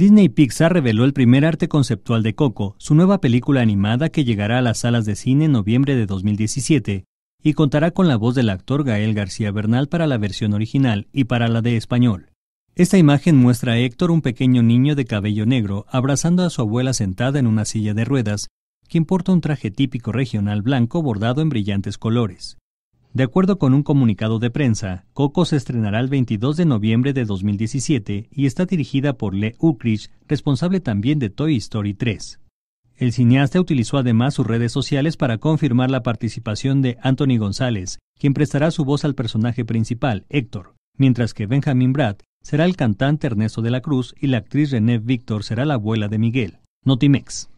Disney Pixar reveló el primer arte conceptual de Coco, su nueva película animada que llegará a las salas de cine en noviembre de 2017 y contará con la voz del actor Gael García Bernal para la versión original y para la de español. Esta imagen muestra a Héctor, un pequeño niño de cabello negro, abrazando a su abuela sentada en una silla de ruedas, quien porta un traje típico regional blanco bordado en brillantes colores. De acuerdo con un comunicado de prensa, Coco se estrenará el 22 de noviembre de 2017 y está dirigida por Le Ukrich, responsable también de Toy Story 3. El cineasta utilizó además sus redes sociales para confirmar la participación de Anthony González, quien prestará su voz al personaje principal, Héctor, mientras que Benjamin Bratt será el cantante Ernesto de la Cruz y la actriz René Víctor será la abuela de Miguel. Notimex.